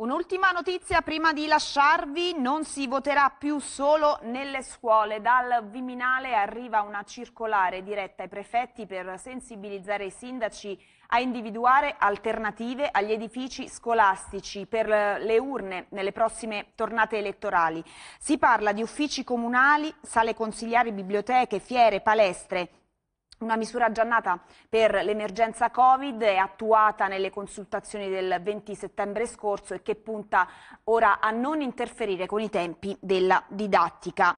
Un'ultima notizia prima di lasciarvi, non si voterà più solo nelle scuole. Dal Viminale arriva una circolare diretta ai prefetti per sensibilizzare i sindaci a individuare alternative agli edifici scolastici per le urne nelle prossime tornate elettorali. Si parla di uffici comunali, sale consigliari, biblioteche, fiere, palestre. Una misura già nata per l'emergenza Covid è attuata nelle consultazioni del 20 settembre scorso e che punta ora a non interferire con i tempi della didattica.